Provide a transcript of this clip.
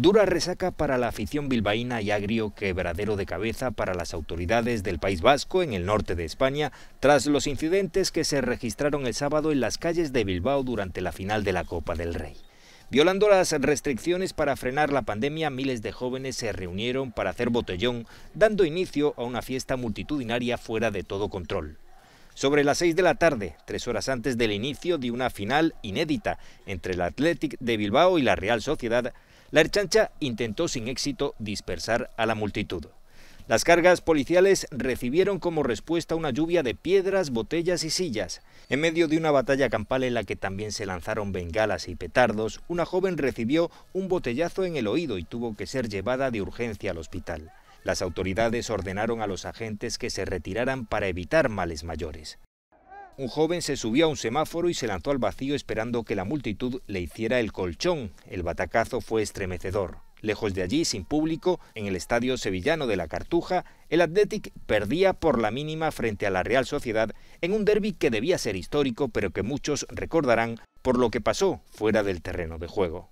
Dura resaca para la afición bilbaína y agrio quebradero de cabeza para las autoridades del País Vasco en el norte de España tras los incidentes que se registraron el sábado en las calles de Bilbao durante la final de la Copa del Rey. Violando las restricciones para frenar la pandemia, miles de jóvenes se reunieron para hacer botellón, dando inicio a una fiesta multitudinaria fuera de todo control sobre las 6 de la tarde, tres horas antes del inicio de una final inédita entre el Athletic de Bilbao y la Real Sociedad, la herchancha intentó sin éxito dispersar a la multitud. Las cargas policiales recibieron como respuesta una lluvia de piedras, botellas y sillas. En medio de una batalla campal en la que también se lanzaron bengalas y petardos, una joven recibió un botellazo en el oído y tuvo que ser llevada de urgencia al hospital. Las autoridades ordenaron a los agentes que se retiraran para evitar males mayores. Un joven se subió a un semáforo y se lanzó al vacío esperando que la multitud le hiciera el colchón. El batacazo fue estremecedor. Lejos de allí, sin público, en el estadio sevillano de la Cartuja, el Athletic perdía por la mínima frente a la Real Sociedad en un derby que debía ser histórico, pero que muchos recordarán por lo que pasó fuera del terreno de juego.